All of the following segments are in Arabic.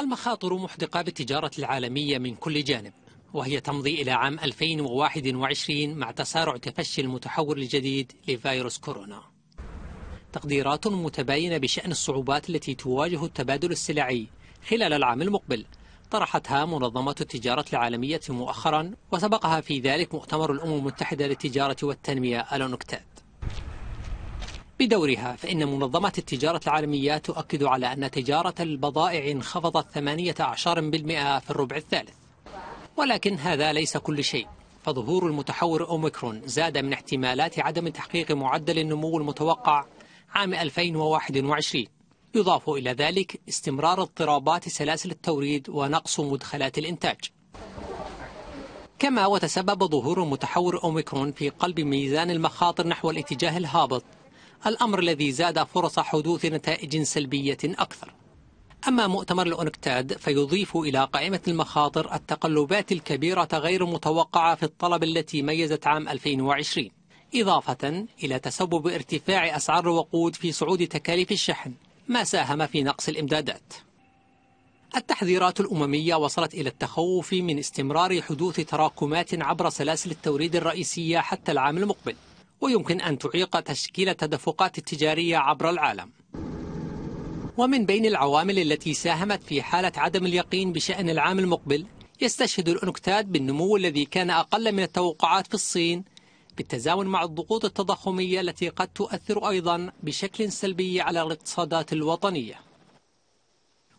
المخاطر محدقة بالتجارة العالمية من كل جانب وهي تمضي إلى عام 2021 مع تسارع تفشي المتحور الجديد لفيروس كورونا تقديرات متباينة بشأن الصعوبات التي تواجه التبادل السلعي خلال العام المقبل طرحتها منظمة التجارة العالمية مؤخرا وسبقها في ذلك مؤتمر الأمم المتحدة للتجارة والتنمية الأونكتاد بدورها فإن منظمة التجارة العالمية تؤكد على أن تجارة البضائع انخفضت 18% في الربع الثالث ولكن هذا ليس كل شيء فظهور المتحور أوميكرون زاد من احتمالات عدم تحقيق معدل النمو المتوقع عام 2021 يضاف إلى ذلك استمرار اضطرابات سلاسل التوريد ونقص مدخلات الإنتاج كما وتسبب ظهور متحور أوميكرون في قلب ميزان المخاطر نحو الاتجاه الهابط الأمر الذي زاد فرص حدوث نتائج سلبية أكثر أما مؤتمر الأونكتاد فيضيف إلى قائمة المخاطر التقلبات الكبيرة غير المتوقعة في الطلب التي ميزت عام 2020 إضافة إلى تسبب ارتفاع أسعار الوقود في صعود تكاليف الشحن ما ساهم في نقص الإمدادات التحذيرات الأممية وصلت إلى التخوف من استمرار حدوث تراكمات عبر سلاسل التوريد الرئيسية حتى العام المقبل ويمكن أن تعيق تشكيل التدفقات التجارية عبر العالم ومن بين العوامل التي ساهمت في حالة عدم اليقين بشأن العام المقبل يستشهد الأنكتاد بالنمو الذي كان أقل من التوقعات في الصين بالتزامن مع الضغوط التضخمية التي قد تؤثر أيضا بشكل سلبي على الاقتصادات الوطنية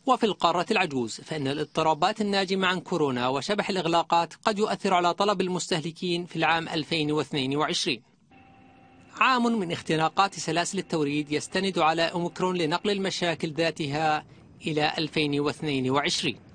وفي القارة العجوز فإن الاضطرابات الناجمة عن كورونا وشبح الإغلاقات قد يؤثر على طلب المستهلكين في العام 2022 عام من اختراقات سلاسل التوريد يستند على أوميكرون لنقل المشاكل ذاتها إلى 2022